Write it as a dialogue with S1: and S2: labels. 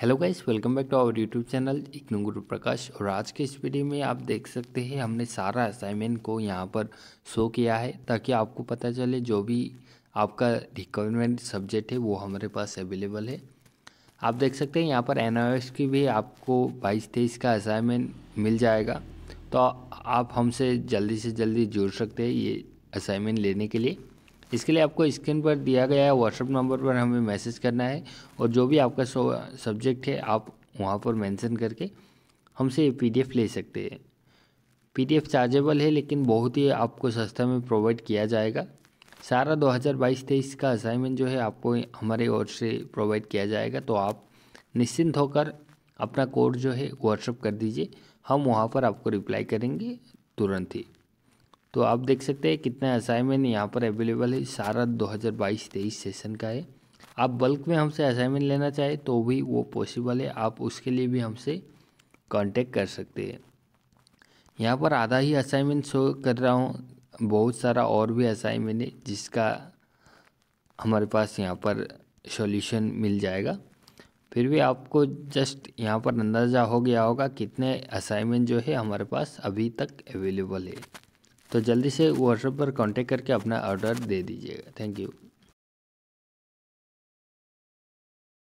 S1: hello guys welcome back to our YouTube channel इकनू गुरु प्रकाश और आज के इस वीडियो में आप देख सकते हैं हमने सारा असाइनमेंट को यहाँ पर शो किया है ताकि आपको पता चले जो भी आपका रिक्वायरमेंट सब्जेक्ट है वो हमारे पास अवेलेबल है आप देख सकते हैं यहाँ पर एन की भी आपको बाईस तेईस का असाइनमेंट मिल जाएगा तो आप हमसे जल्दी से जल्दी जुड़ सकते हैं ये असाइनमेंट लेने के लिए इसके लिए आपको स्क्रीन पर दिया गया है व्हाट्सअप नंबर पर हमें मैसेज करना है और जो भी आपका सब्जेक्ट है आप वहाँ पर मेंशन करके हमसे ये पीडीएफ ले सकते हैं पीडीएफ चार्जेबल है लेकिन बहुत ही आपको सस्ता में प्रोवाइड किया जाएगा सारा 2022-23 का असाइनमेंट जो है आपको हमारे ओर से प्रोवाइड किया जाएगा तो आप निश्चिंत होकर अपना कोड जो है व्हाट्सअप कर दीजिए हम वहाँ पर आपको रिप्लाई करेंगे तुरंत ही तो आप देख सकते हैं कितना असाइनमेंट यहाँ पर अवेलेबल है सारा 2022-23 सेशन का है आप बल्क में हमसे असाइनमेंट लेना चाहें तो भी वो पॉसिबल है आप उसके लिए भी हमसे कांटेक्ट कर सकते हैं यहाँ पर आधा ही असाइनमेंट शो कर रहा हूँ बहुत सारा और भी असाइनमेंट है जिसका हमारे पास यहाँ पर सॉल्यूशन मिल जाएगा फिर भी आपको जस्ट यहाँ पर अंदाज़ा हो गया होगा कितने असाइनमेंट जो है हमारे पास अभी तक अवेलेबल है तो जल्दी से व्हाट्सएप पर कांटेक्ट करके अपना ऑर्डर दे दीजिएगा थैंक यू